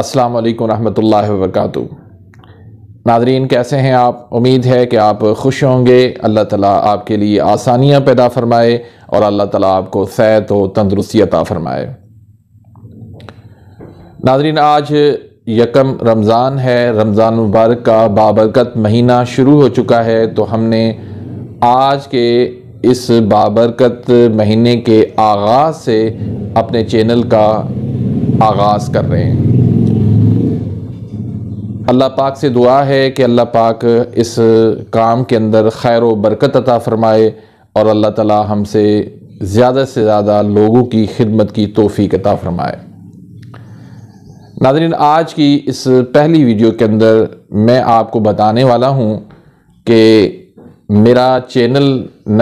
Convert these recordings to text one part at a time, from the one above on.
अस्सलाम वालेकुम रहमतुल्लाहि व बरकातहू नादरीन कैसे हैं आप उम्मीद है कि आप खुश होंगे अल्लाह ताला आपके लिए आसानियां पैदा फरमाए और अल्लाह ताला आपको सेहत व तंदरुस्ती अता फरमाए नाज़रीन आज यकम रमज़ान है रमज़ान मुबारक का बाबरकत महीना शुरू हो चुका है तो हमने आज के इस बाबरकत महीने के आगाज़ से अपने चैनल का आगाज़ कर रहे हैं अल्लाह पाक से दुआ है कि अल्लाह पाक इस काम के अंदर खैर व बरकत अता फ़रमाए और अल्लाह ताला हमसे ज़्यादा से ज़्यादा लोगों की खिदमत की तोफ़ी अता फ़रमाए नाजरीन आज की इस पहली वीडियो के अंदर मैं आपको बताने वाला हूँ कि मेरा चैनल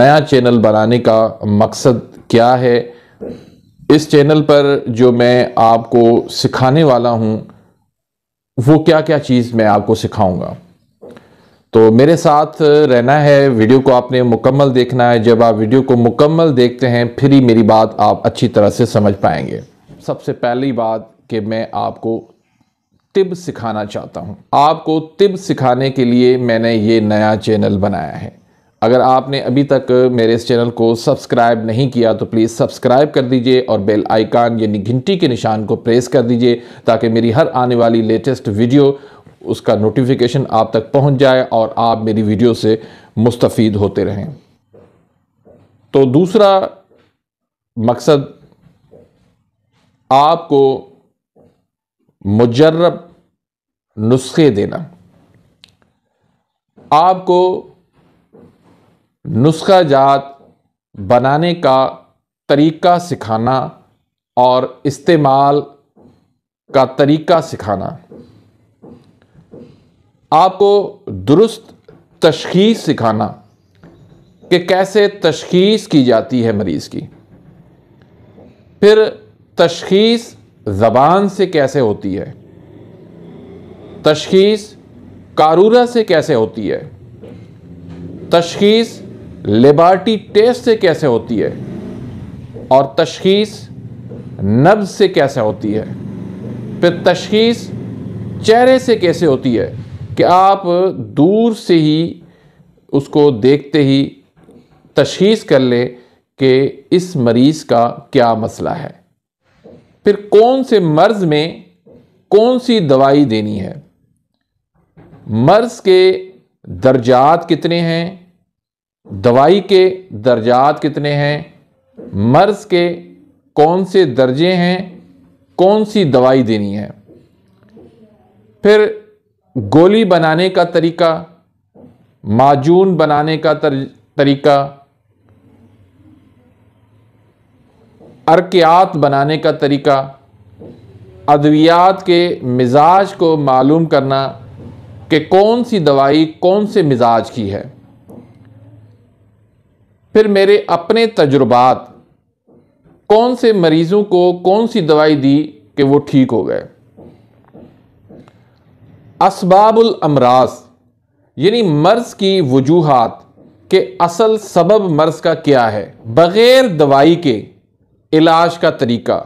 नया चैनल बनाने का मकसद क्या है इस चैनल पर जो मैं आपको सिखाने वाला हूँ वो क्या क्या चीज़ मैं आपको सिखाऊंगा तो मेरे साथ रहना है वीडियो को आपने मुकम्मल देखना है जब आप वीडियो को मुकम्मल देखते हैं फिर ही मेरी बात आप अच्छी तरह से समझ पाएंगे सबसे पहली बात कि मैं आपको तिब सिखाना चाहता हूँ आपको तिब सिखाने के लिए मैंने ये नया चैनल बनाया है अगर आपने अभी तक मेरे इस चैनल को सब्सक्राइब नहीं किया तो प्लीज़ सब्सक्राइब कर दीजिए और बेल आइकान यानी घंटी के निशान को प्रेस कर दीजिए ताकि मेरी हर आने वाली लेटेस्ट वीडियो उसका नोटिफिकेशन आप तक पहुंच जाए और आप मेरी वीडियो से मुस्तफ़ होते रहें तो दूसरा मकसद आपको मुजर्रब नुस्खे देना आपको नुस्खा जात बनाने का तरीका सिखाना और इस्तेमाल का तरीका सिखाना आपको दुरुस्त तशखीस सिखाना कि कैसे तशखीस की जाती है मरीज़ की फिर तशखीस ज़बान से कैसे होती है तशखीस कारूरा से कैसे होती है तशखीस लेबार्टी टेस्ट से कैसे होती है और तशखीस नब्ज से कैसे होती है फिर तशखीस चेहरे से कैसे होती है कि आप दूर से ही उसको देखते ही तशीस कर ले कि इस मरीज़ का क्या मसला है फिर कौन से मर्ज़ में कौन सी दवाई देनी है मर्ज़ के दर्जात कितने हैं दवाई के दर्जात कितने हैं मर्ज़ के कौन से दर्जे हैं कौन सी दवाई देनी है फिर गोली बनाने का तरीका माजून बनाने का तर, तरीका अरकियात बनाने का तरीका अद्वियात के मिजाज को मालूम करना कि कौन सी दवाई कौन से मिजाज की है फिर मेरे अपने तजुर्बात कौन से मरीज़ों को कौन सी दवाई दी कि वो ठीक हो गए असबाबुल अमराज यानी मर्ज़ की वजूहत के असल सबब मर्ज़ का क्या है बग़ैर दवाई के इलाज का तरीका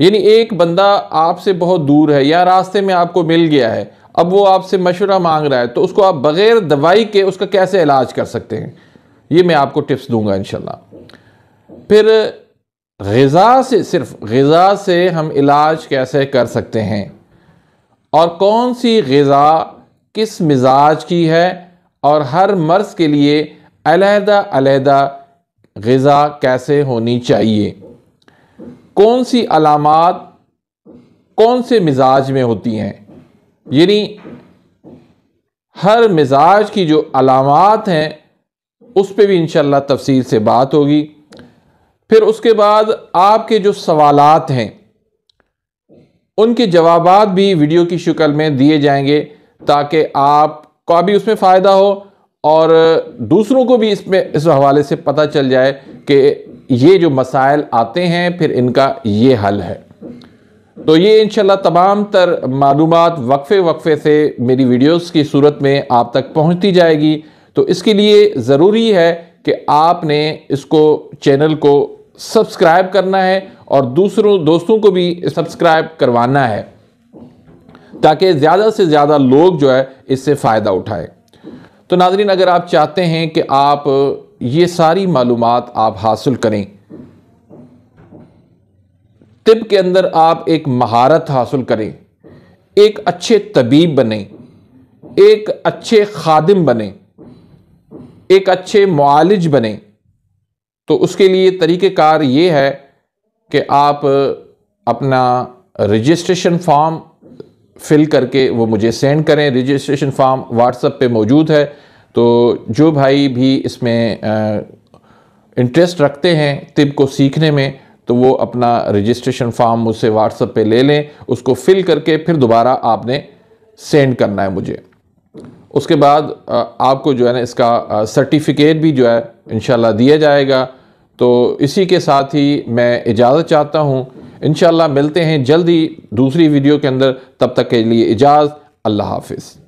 यानी एक बंदा आपसे बहुत दूर है या रास्ते में आपको मिल गया है अब वो आपसे मशवरा मांग रहा है तो उसको आप बग़ैर दवाई के उसका कैसे इलाज कर सकते हैं ये मैं आपको टिप्स दूंगा इन फिर गज़ा से सिर्फ गज़ा से हम इलाज कैसे कर सकते हैं और कौन सी गज़ा किस मिजाज की है और हर मर्ज़ के लिए अलहदा अलहदा गज़ा कैसे होनी चाहिए कौन सी अलामत कौन से मिजाज में होती हैं यानी हर मिजाज की जो अलामत हैं उस पर भी इन तफसील से बात होगी फिर उसके बाद आपके जो सवालात हैं उनके जवाब भी वीडियो की शक्ल में दिए जाएंगे ताकि आप का भी उसमें फ़ायदा हो और दूसरों को भी इसमें इस हवाले से पता चल जाए कि ये जो मसाइल आते हैं फिर इनका ये हल है तो ये इन तमाम तर मालूम वक्फ़े वक्फ़े से मेरी वीडियोस की सूरत में आप तक पहुंचती जाएगी तो इसके लिए ज़रूरी है कि आपने इसको चैनल को सब्सक्राइब करना है और दूसरों दोस्तों को भी सब्सक्राइब करवाना है ताकि ज़्यादा से ज़्यादा लोग जो है इससे फ़ायदा उठाए तो नाजरीन अगर आप चाहते हैं कि आप ये सारी मालूम आप हासिल करें तिब के अंदर आप एक महारत हासिल करें एक अच्छे तबीब बने एक अच्छे खादिम बने एक अच्छे मालिज बने तो उसके लिए तरीक़ार ये है कि आप अपना रजिस्ट्रेशन फॉर्म फिल करके वो मुझे सेंड करें रजिस्ट्रेशन फॉर्म व्हाट्सअप पे मौजूद है तो जो भाई भी इसमें इंटरेस्ट रखते हैं तिब को सीखने में तो वो अपना रजिस्ट्रेशन फॉर्म मुझसे व्हाट्सअप पे ले लें उसको फिल करके फिर दोबारा आपने सेंड करना है मुझे उसके बाद आपको जो है ना इसका सर्टिफिकेट भी जो है इन दिया जाएगा तो इसी के साथ ही मैं इजाज़त चाहता हूँ इन मिलते हैं जल्दी दूसरी वीडियो के अंदर तब तक के लिए इजाज़ अल्लाह हाफिज़